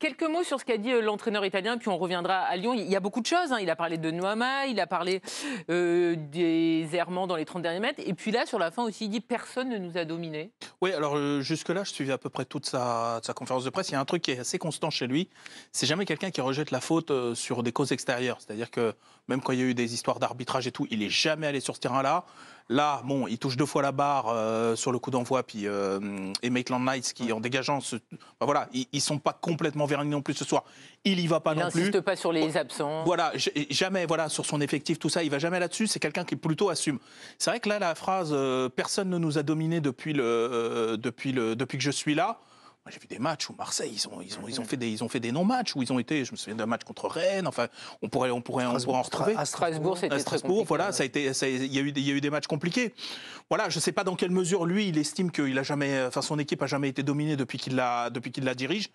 Quelques mots sur ce qu'a dit euh, l'entraîneur italien, puis on reviendra à Lyon. Il y a beaucoup de choses. Hein. Il a parlé de Noama, il a parlé euh, des errements dans les 30 derniers mètres. Et puis là, sur la fin aussi, il dit personne ne nous a dominés. Oui, alors euh, jusque-là, je suivais à peu près toute sa, conférence de presse. Il y a un truc qui est assez constant chez lui. C'est jamais quelqu'un qui rejette la faute sur des causes extérieures. C'est-à-dire que même quand il y a eu des histoires d'arbitrage et tout, il n'est jamais allé sur ce terrain-là. Là, bon, il touche deux fois la barre euh, sur le coup d'envoi, puis euh, et Maitland Knights qui, en dégageant, ce... Bah voilà, ils, ne sont pas complètement vernis non plus ce soir. Il y va pas non plus. Il n'insiste pas sur les absents. Voilà, jamais, voilà, sur son effectif, tout ça, il va jamais là-dessus. C'est quelqu'un qui plutôt assume. C'est vrai que là, la phrase euh, "personne ne nous a dominés depuis le depuis le depuis que je suis là", moi, j'ai vu des matchs où Marseille, ils ont, ils ont, ils ont fait des, ils ont fait des non-matchs où ils ont été. Je me souviens d'un match contre Rennes. Enfin, on pourrait, on pourrait, on pourrait en retrouver. À Strasbourg, c'était Strasbourg. voilà, ça a été, il y a eu, il y a eu des matchs compliqués. Voilà, je ne sais pas dans quelle mesure lui, il estime qu'il a jamais, enfin, son équipe a jamais été dominée depuis qu'il la, depuis qu'il la dirige.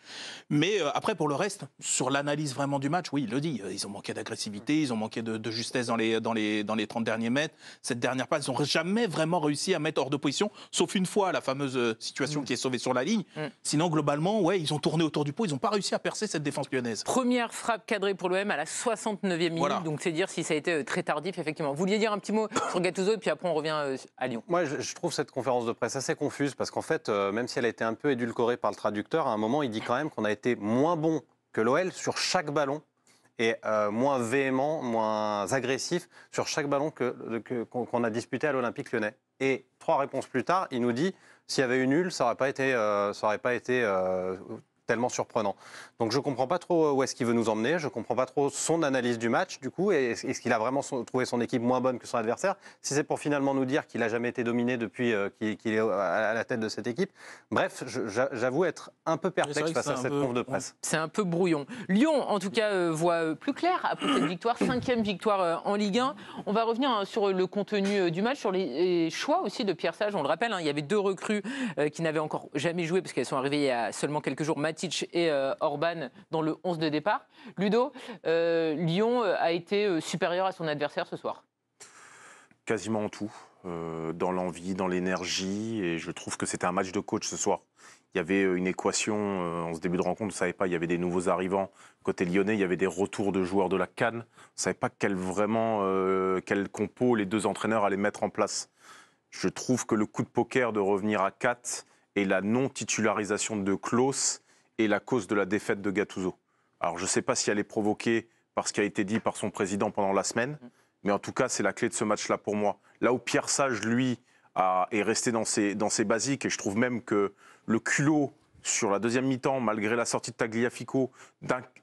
Mais euh, après, pour le reste, sur l'analyse vraiment du match, oui, il le dit. Euh, ils ont manqué d'agressivité, ils ont manqué de, justesse dans les, dans les, dans les 30 derniers mètres. Cette dernière passe, ils n'ont jamais vraiment réussi à mettre hors de position, sauf une fois la fameuse euh, situation mm. qui est sauvée sur la ligne. Mm. Sinon, globalement, ouais, ils ont tourné autour du pot, ils n'ont pas réussi à percer cette défense lyonnaise. Première frappe cadrée pour l'OM à la 69e minute, donc c'est dire si ça a été euh, très tardif, effectivement. Vous vouliez dire un petit mot sur Gattuso, et puis après on revient euh, à Lyon. Moi, je, trouve cette conférence de presse assez confuse, parce qu'en fait, euh, même si elle a été un peu édulcorée par le traducteur, à un moment, il dit quand même qu'on a été moins bon que l'OL sur chaque ballon et moins véhément, moins agressif sur chaque ballon qu'on que, a disputé à l'Olympique lyonnais. Et trois réponses plus tard, il nous dit s'il y avait eu nul, ça n'aurait pas été, euh, ça aurait pas été euh, tellement surprenant. Donc je ne comprends pas trop euh, où est-ce qu'il veut nous emmener, je ne comprends pas trop son analyse du match, du coup, et est-ce qu'il a vraiment trouvé son équipe moins bonne que son adversaire Si c'est pour finalement nous dire qu'il n'a jamais été dominé depuis euh, qu'il est à la tête de cette équipe, bref, j'avoue être un peu perplexe face à cette conf de presse. C'est un peu brouillon. Lyon, en tout cas, euh, voit plus clair après cette victoire, cinquième victoire en Ligue 1. On va revenir hein, sur le contenu du match, sur les, choix aussi de Pierre Sage. On le rappelle, hein. il y avait deux recrues qui n'avaient encore jamais joué parce qu'elles sont arrivées il y a seulement quelques jours. Matic et euh, Orban dans le 11 de départ. Ludo, euh, Lyon euh, a été supérieur à son adversaire ce soir Quasiment en tout. dans l'envie, dans l'énergie. Et je trouve que c'était un match de coach ce soir. Il y avait une équation en ce début de rencontre, on ne savait pas, il y avait des nouveaux arrivants côté lyonnais, il y avait des retours de joueurs de la Cannes, on ne savait pas quel, vraiment, quel compo les deux entraîneurs allaient mettre en place. Je trouve que le coup de poker de revenir à 4 et la non-titularisation de Klaus est la cause de la défaite de Gattuso. Alors je ne sais pas si elle est provoquée par ce qui a été dit par son président pendant la semaine, mm. mais en tout cas c'est la clé de ce match-là pour moi. Là où Pierre Sage, lui, est resté dans ses, basiques, et je trouve même que le culot sur la deuxième mi-temps, malgré la sortie de Tagliafico,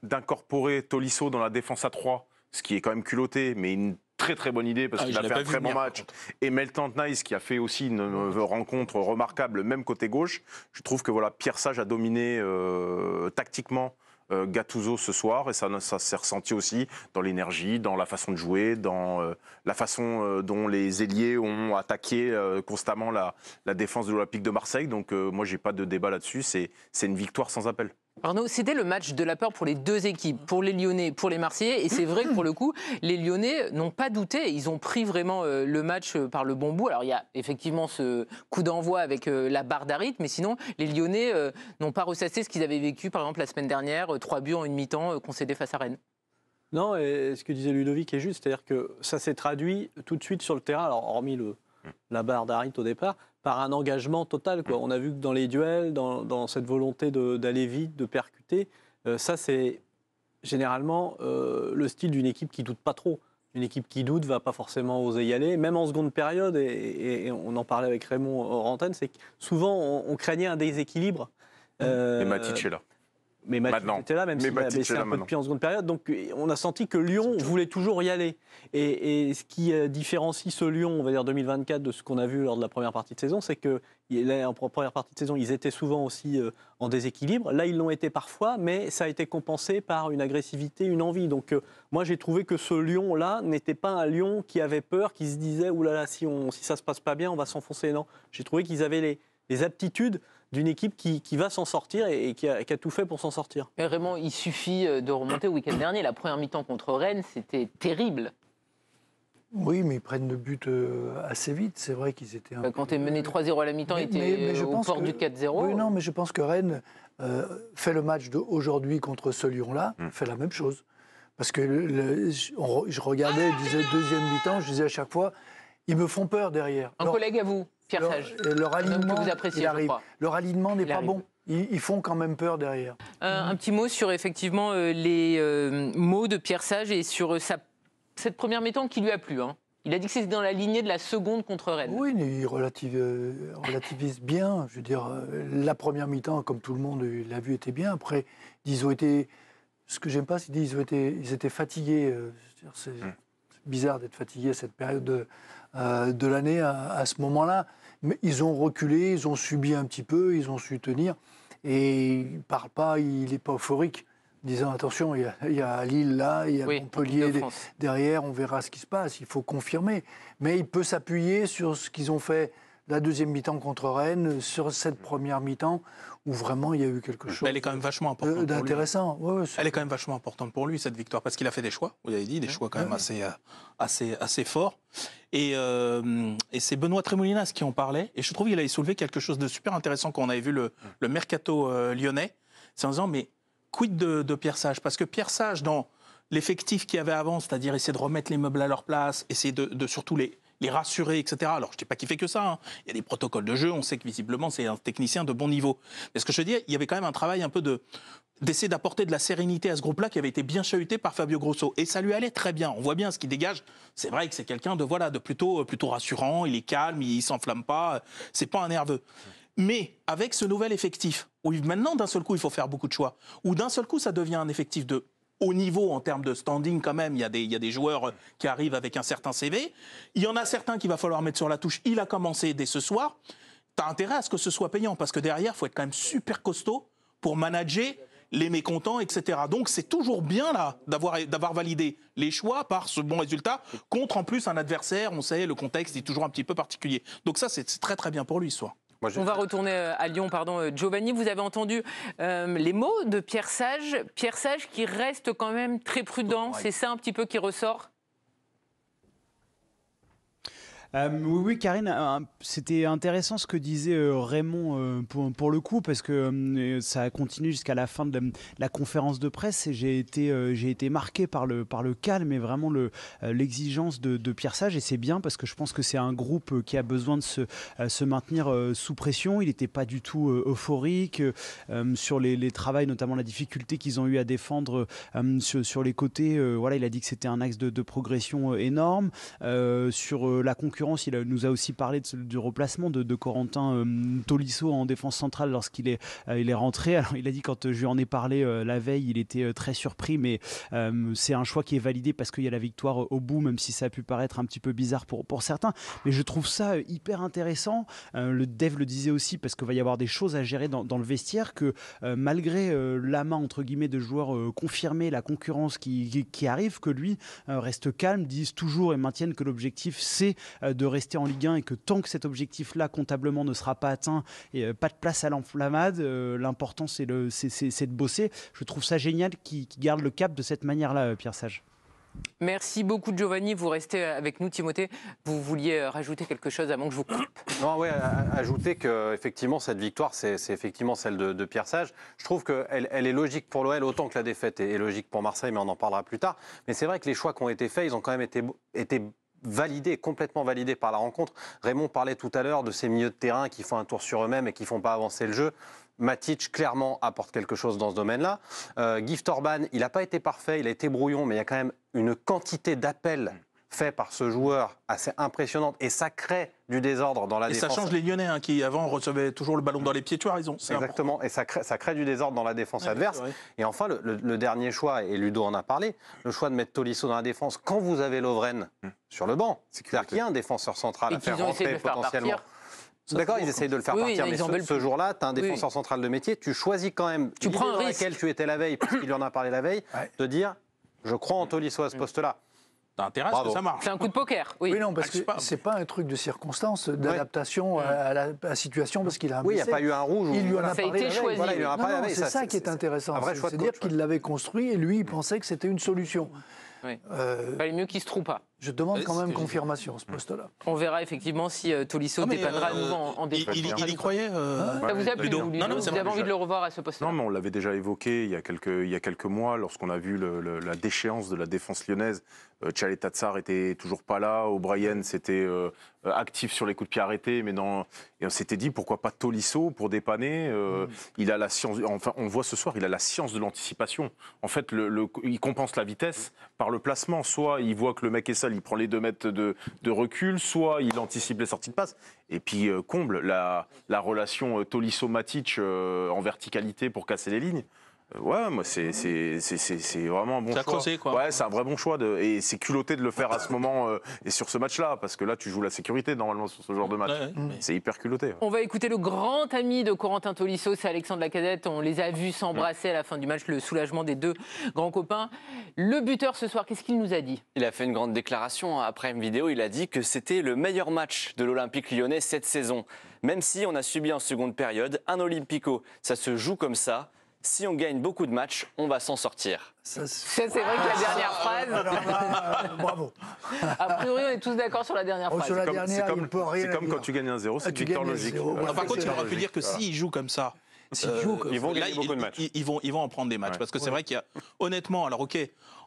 d'incorporer Tolisso dans la défense à 3, ce qui est quand même culotté, mais il très très bonne idée parce ah, qu'il a fait un très bon match. Et Mel Nice qui a fait aussi une, rencontre remarquable, même côté gauche. Je trouve que voilà, Pierre Sage a dominé euh, tactiquement euh, Gattuso ce soir et ça, ça s'est ressenti aussi dans l'énergie, dans la façon de jouer, dans euh, la façon dont les ailiers ont attaqué constamment la, défense de l'Olympique de Marseille. Donc moi, j'ai pas de débat là-dessus. C'est une victoire sans appel. Arnaud, c'était le match de la peur pour les deux équipes, pour les Lyonnais, pour les Marseillais. Et c'est vrai que pour le coup, les Lyonnais n'ont pas douté. Ils ont pris vraiment euh, le match euh, par le bon bout. Alors il y a effectivement ce coup d'envoi avec euh, la barre d'Arrit, mais sinon, les Lyonnais n'ont pas ressassé ce qu'ils avaient vécu, par exemple, la semaine dernière, trois buts en une mi-temps concédés face à Rennes. Non, et ce que disait Ludovic est juste, c'est-à-dire que ça s'est traduit tout de suite sur le terrain, alors hormis la barre d'Arit au départ, par un engagement total. Quoi. On a vu que dans les duels, dans, cette volonté d'aller vite, de percuter, euh, ça c'est généralement euh, le style d'une équipe qui doute pas trop. Une équipe qui doute va pas forcément oser y aller, même en seconde période, et, on en parlait avec Raymond Rantaine, c'est que souvent on, craignait un déséquilibre. et euh, Matic est mais maintenant. était là, même s'il a baissé un peu de en seconde période. Donc euh, on a senti que Lyon voulait toujours y aller. Et, ce qui euh, différencie ce Lyon, on va dire 2024, de ce qu'on a vu lors de la première partie de saison, c'est que là, en première partie de saison, ils étaient souvent aussi euh, en déséquilibre. Là, ils l'ont été parfois, mais ça a été compensé par une agressivité, une envie. Donc moi, j'ai trouvé que ce Lyon-là n'était pas un Lyon qui avait peur, qui se disait, oulala, là là, si, on, si ça se passe pas bien, on va s'enfoncer. Non, j'ai trouvé qu'ils avaient les aptitudes d'une équipe qui, va s'en sortir et, qui, a, tout fait pour s'en sortir. Mais vraiment, il suffit euh, de remonter au week-end dernier. La première mi-temps contre Rennes, c'était terrible. Oui, mais ils prennent le but euh, assez vite. C'est vrai qu'ils étaient. Bah, quand tu es mené 3-0 euh, à la mi-temps, ils étaient au du 4-0. Oui, non, mais je pense que Rennes fait le match d'aujourd'hui contre ce Lyon-là, mm. fait la même chose. Parce que je, je regardais, je disais deuxième mi-temps, je disais à chaque fois, ils me font peur derrière. Un collègue à vous, Pierre Sage. Euh, leur alignement, vous Leur alignement n'est pas bon ils, font quand même peur derrière. Euh, un petit mot sur effectivement euh, les mots de Pierre Sage et sur sa, cette première mi-temps qui lui a plu. Hein. Il a dit que c'était dans la lignée de la seconde contre Rennes. Oui, il relative, relativise bien. Je veux dire, la première mi-temps, comme tout le monde l'a vu, était bien. Après, ils ont été. Ce que j'aime pas, c'est qu'ils étaient, ils étaient fatigués. C'est hum bizarre d'être fatigué à cette période de, euh, l'année, à, ce moment-là. Mais ils ont reculé, ils ont subi un petit peu, ils ont su tenir. Et il ne parle pas, il n'est pas euphorique, disant attention, il y, a, Lille là, il y a Montpellier derrière, on verra ce qui se passe. Il faut confirmer. Mais il peut s'appuyer sur ce qu'ils ont fait la deuxième mi-temps contre Rennes, sur cette première mi-temps où vraiment il y a eu quelque chose. Elle est quand même vachement importante. D'intéressant. Elle est quand même vachement importante pour lui cette victoire parce qu'il a fait des choix. Vous avez dit des choix quand même assez, euh, assez, assez forts. Et, euh, c'est Benoît Tremoulinas qui en parlait. Et je trouve qu'il avait soulevé quelque chose de super intéressant quand on avait vu le, mercato euh, lyonnais. C'est en disant mais quid de, Pierre Sage Parce que Pierre Sage dans l'effectif qu'il avait avant, c'est-à-dire essayer de remettre les meubles à leur place, essayer de surtout les les rassurer, etc. Alors, je ne dis pas qu'il fait que ça. Hein. Il y a des protocoles de jeu. On sait que visiblement, c'est un technicien de bon niveau. Mais ce que je veux dire, il y avait quand même un travail un peu de d'essayer d'apporter de la sérénité à ce groupe-là qui avait été bien chahuté par Fabio Grosso. Et ça lui allait très bien. On voit bien ce qu'il dégage. C'est vrai que c'est quelqu'un de, voilà, de plutôt, euh, plutôt rassurant. Il est calme, il s'enflamme pas. C'est pas un nerveux. Mais avec ce nouvel effectif, où maintenant d'un seul coup il faut faire beaucoup de choix, ou d'un seul coup ça devient un effectif de au niveau en termes de standing quand même. Il y, a des, il des joueurs euh, qui arrivent avec un certain CV. Il y en a certains qu'il va falloir mettre sur la touche. Il a commencé dès ce soir. T'as intérêt à ce que ce soit payant parce que derrière, faut être quand même super costaud pour manager les mécontents, etc. Donc c'est toujours bien là d'avoir validé les choix par ce bon résultat contre en plus un adversaire. On sait le contexte est toujours un petit peu particulier. Donc ça c'est très très bien pour lui soit. On va retourner euh, à Lyon, pardon. Euh, Giovanni, vous avez entendu euh, les mots de Pierre Sage. Pierre Sage qui reste quand même très prudent, c'est ça un petit peu qui ressort euh, oui, oui, Karine, euh, c'était intéressant ce que disait euh, Raymond pour, le coup, parce que ça a continué jusqu'à la fin de la, conférence de presse et j'ai été, j'ai été marqué par le, par le calme et vraiment le, l'exigence de, de Pierre Sage. Et c'est bien parce que je pense que c'est un groupe qui a besoin de se, se maintenir sous pression. Il n'était pas du tout euphorique sur les, les travails, notamment la difficulté qu'ils ont eu à défendre sur, les côtés. voilà, il a dit que c'était un axe de, progression énorme. sur la concurrence il nous a aussi parlé du remplacement de, Corentin euh, Tolisso en défense centrale lorsqu'il est, euh, il est rentré. il a dit quand euh, je lui en ai parlé la veille, il était très surpris, mais c'est un choix qui est validé parce qu'il y a la victoire au bout, même si ça a pu paraître un petit peu bizarre pour, pour certains. Mais je trouve ça hyper intéressant. le dev le disait aussi parce qu'il va y avoir des choses à gérer dans, le vestiaire que malgré la main entre guillemets de joueurs confirmés, la concurrence qui, arrive, que lui reste calme, disent toujours et maintiennent que l'objectif c'est de rester en Ligue 1 et que tant que cet objectif-là comptablement ne sera pas atteint et euh, pas de place à l'enflammade, euh, l'important c'est de bosser. Je trouve ça génial qu'il garde le cap de cette manière-là, euh, Pierre Sage. Merci beaucoup Giovanni, vous restez avec nous Timothée. Vous vouliez rajouter quelque chose avant que je vous coupe Non, oui, ajouter que effectivement cette victoire, c'est effectivement celle de, Pierre Sage. Je trouve qu'elle elle est logique pour l'OL autant que la défaite est, logique pour Marseille, mais on en parlera plus tard. Mais c'est vrai que les choix qui ont été faits, ils ont quand même été, été validé, complètement validé par la rencontre. Raymond parlait tout à l'heure de ces milieux de terrain qui font un tour sur eux-mêmes et qui ne font pas avancer le jeu. Matic, clairement, apporte quelque chose dans ce domaine-là. Euh, Gift Orban, il n'a pas été parfait, il a été brouillon, mais il y a quand même une quantité d'appels fait par ce joueur assez impressionnante et ça crée du désordre dans la défense. Et ça change les Lyonnais hein, qui avant recevaient toujours le ballon dans les pieds. Tu as raison. Exactement. Et ça crée, ça crée du désordre dans la défense adverse. Et enfin, le, dernier choix, et Ludo en a parlé, le choix de mettre Tolisso dans la défense quand vous avez Lovren hmm. sur le banc. C'est-à-dire qu'il y a un défenseur central à faire rentrer potentiellement. D'accord, ils essayent de le faire partir, mais ce, ce jour-là, tu as un défenseur central de métier, tu choisis quand même tu prends tu étais la veille, puisqu'il en a parlé la veille, de dire je crois en Tolisso à ce hmm. poste-là ça marche. C'est un coup de poker, oui. Oui, non, parce que c'est pas un truc de circonstance, d'adaptation à, la, situation, parce qu'il a un Oui, il n'y a pas eu un rouge. Il lui en a ça c'est ça, qui est, intéressant. C'est-à-dire qu'il l'avait construit et lui, il pensait que c'était une solution. Il fallait euh, mieux qu'il se trouve pas. Je demande euh, quand même confirmation, ce poste-là. On verra effectivement si euh, Tolisso ah, dépannera euh, nouveau en, défense. Il, y croyait vous avez envie de le revoir à ce poste-là Non, mais on l'avait déjà évoqué il y a quelques, mois, lorsqu'on a vu la déchéance de la défense lyonnaise. Euh, était toujours pas là. O'Brien, c'était actif sur les coups de pied arrêtés, mais non. Et on s'était dit, pourquoi pas Tolisso pour dépanner mm. Il a la science... Enfin, on voit ce soir, il a la science de l'anticipation. En fait, le, il compense la vitesse mm. par le placement. Soit il voit que le mec est sale, il prend les deux mètres de, recul, soit il anticipe les sorties de passe. Et puis, euh, comble la, la relation euh, tolisso euh, en verticalité pour casser les lignes. Euh, ouais, moi c'est vraiment un bon choix. Ouais, c'est un vrai bon choix de, et c'est culotté de le faire à ce moment euh, et sur ce match-là parce que là tu joues la sécurité normalement sur ce genre de match. C'est hyper culotté. On va écouter le grand ami de Corentin Tolisso, c'est Alexandre Lacazette. On les a vus s'embrasser à la fin du match, le soulagement des deux grands copains. Le buteur ce soir, qu'est-ce qu'il nous a dit Il a fait une grande déclaration hein. après une vidéo. Il a dit que c'était le meilleur match de l'Olympique Lyonnais cette saison. Même si on a subi en seconde période un Olympico, ça se joue comme ça si on gagne beaucoup de matchs, on va s'en sortir. Ça, c'est vrai que la ah, dernière phrase. Bah, euh, bravo. A priori, on est tous d'accord sur la dernière oh, phrase. c'est comme, quand tu gagnes un zéro, ah, c'est victoire logique. par contre, il aurait pu dire que s'ils jouent comme ça, ils vont vont, en prendre des matchs. Parce que c'est vrai qu'il y a, honnêtement, alors ok,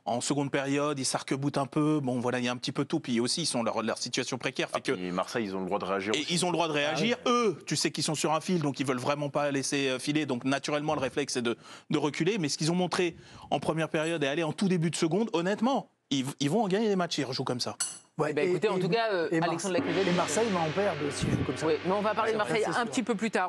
en seconde période, ils sarc un peu. Bon, voilà, il y a un petit peu tout. Puis aussi, ils sont leur, leur situation précaire que. Et ah, Marseille, ils ont le droit de réagir. Et ils ont le droit de ah réagir. Eux, tu sais qu'ils sont sur un fil, donc ils veulent vraiment pas laisser euh, filer. Donc naturellement, le réflexe est de, reculer. Mais ce qu'ils ont montré en première période et aller en tout début de seconde, honnêtement, ils, vont en gagner des matchs. Ils rejouent comme ça. Bah, écoutez, en tout cas, euh, Alexandre Lacazette, Et Marseille va en perdre si comme ça. Oui, mais on va parler de Marseille un petit peu plus tard.